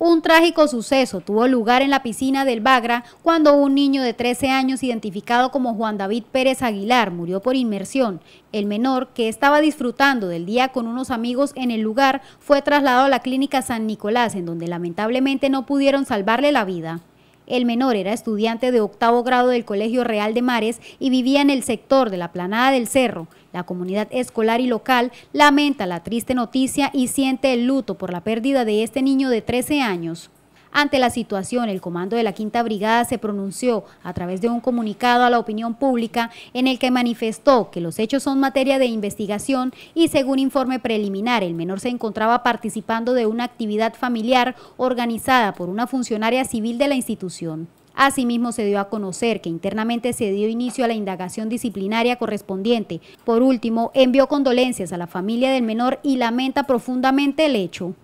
Un trágico suceso tuvo lugar en la piscina del Bagra cuando un niño de 13 años identificado como Juan David Pérez Aguilar murió por inmersión. El menor, que estaba disfrutando del día con unos amigos en el lugar, fue trasladado a la clínica San Nicolás en donde lamentablemente no pudieron salvarle la vida. El menor era estudiante de octavo grado del Colegio Real de Mares y vivía en el sector de la Planada del Cerro. La comunidad escolar y local lamenta la triste noticia y siente el luto por la pérdida de este niño de 13 años. Ante la situación, el comando de la Quinta Brigada se pronunció a través de un comunicado a la opinión pública en el que manifestó que los hechos son materia de investigación y según informe preliminar, el menor se encontraba participando de una actividad familiar organizada por una funcionaria civil de la institución. Asimismo, se dio a conocer que internamente se dio inicio a la indagación disciplinaria correspondiente. Por último, envió condolencias a la familia del menor y lamenta profundamente el hecho.